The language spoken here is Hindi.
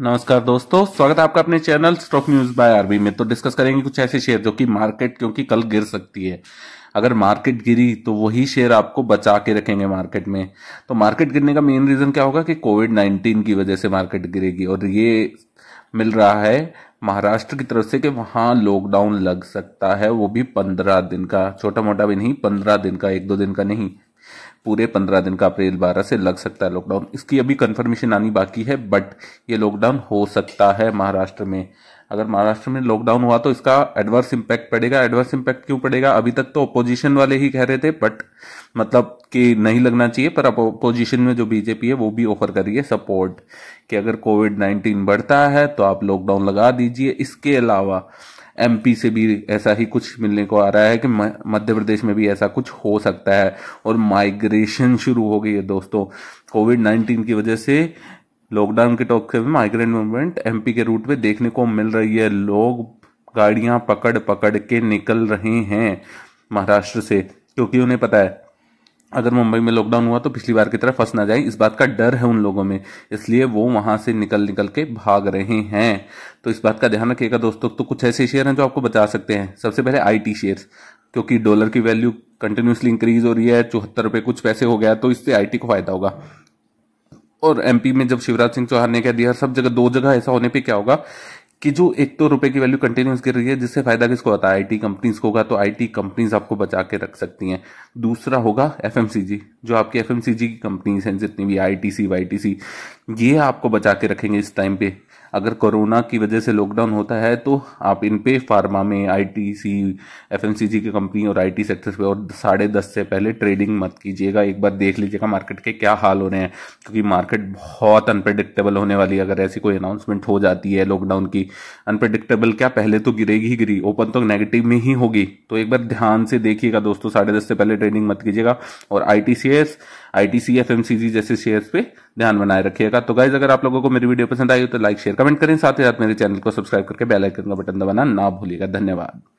नमस्कार दोस्तों स्वागत है आपका अपने channel stock news by R B तो डिस्कस करेंगे कुछ ऐसे शेयर जो कि मार्केट क्योंकि कल गिर सकती है अगर मार्केट गिरी तो वही शेयर आपको बचा के रखेंगे मार्केट में तो मार्केट गिरने का मेन रीजन क्या होगा कि कोविड नाइन्टीन की वजह से मार्केट गिरेगी और ये मिल रहा है महाराष्ट्र की तरफ से कि वहाँ लॉकडाउन लग सकता है वो भी पंद्रह दिन का छोटा मोटा भी नहीं पंद्रह दिन का एक दो दिन का नहीं पूरे पंद्रह दिन का अप्रैल बारह से लग सकता है लॉकडाउन इसकी अभी कंफर्मेशन आनी बाकी है बट ये लॉकडाउन हो सकता है महाराष्ट्र में अगर महाराष्ट्र में लॉकडाउन हुआ तो इसका एडवर्स इम्पैक्ट पड़ेगा एडवर्स इम्पैक्ट क्यों पड़ेगा अभी तक तो अपोजिशन वाले ही कह रहे थे बट मतलब कि नहीं लगना चाहिए पर अपोजिशन में जो बीजेपी है वो भी ऑफर रही है सपोर्ट कि अगर कोविड नाइन्टीन बढ़ता है तो आप लॉकडाउन लगा दीजिए इसके अलावा एमपी से भी ऐसा ही कुछ मिलने को आ रहा है कि मध्य प्रदेश में भी ऐसा कुछ हो सकता है और माइग्रेशन शुरू हो गई है दोस्तों कोविड नाइन्टीन की वजह से लॉकडाउन के टॉक में migrant movement M P route पे देखने को मिल रही है लोग गाड़ियां पकड़ पकड़ के निकल रहे हैं महाराष्ट्र से क्योंकि उन्हें पता है अगर मुंबई में लॉकडाउन हुआ तो पिछली बार की तरह फंस ना जाए इस बात का डर है उन लोगों में इसलिए वो वहां से निकल निकल के भाग रहे हैं तो इस बात का ध्यान रखिएगा दोस्तों तो कुछ ऐसे शेयर हैं जो आपको बचा सकते हैं सबसे पहले आईटी शेयर्स क्योंकि डॉलर की वैल्यू कंटिन्यूसली इंक्रीज हो रही है चौहत्तर रुपये कुछ पैसे हो गया तो इससे आईटी को फायदा होगा और एमपी में जब शिवराज सिंह चौहान ने कह दिया सब जगह दो जगह ऐसा होने पे क्या होगा कि जो एक तो रुपए की वैल्यू कंटिन्यूस गिर रही है जिससे फायदा किसको होता है आईटी कंपनीज को होगा तो आईटी कंपनीज आपको बचा के रख सकती हैं दूसरा होगा एफएमसीजी जो आपकी एफएमसीजी की कंपनीज हैं जितनी भी आईटीसी वाईटीसी ये आपको बचा के रखेंगे इस टाइम पे अगर कोरोना की वजह से लॉकडाउन होता है तो आप इन पे फार्मा में आईटीसी एफएमसीजी की कंपनी और आईटी सेक्टर पे और साढ़े दस से पहले ट्रेडिंग मत कीजिएगा एक बार देख लीजिएगा मार्केट के क्या हाल हो रहे हैं क्योंकि मार्केट बहुत अनप्रडिक्टेबल होने वाली है अगर ऐसी कोई अनाउंसमेंट हो जाती है लॉकडाउन की अनप्रडिक्टेबल क्या पहले तो गिरेगी ही गिरी ओपन तो नेगेटिव में ही होगी तो एक बार ध्यान से देखिएगा दोस्तों साढ़े दस से पहले ट्रेडिंग मत कीजिएगा और I T C I T C F M C G जैसे शेयर्स पे ध्यान बनाए रखिएगा तो गाइज अगर आप लोगों को मेरी वीडियो पसंद आई हो तो लाइक शेयर कमेंट करें साथ ही साथ मेरे चैनल को सब्सक्राइब करके बेल आइकन का बटन दबाना ना भूलिएगा धन्यवाद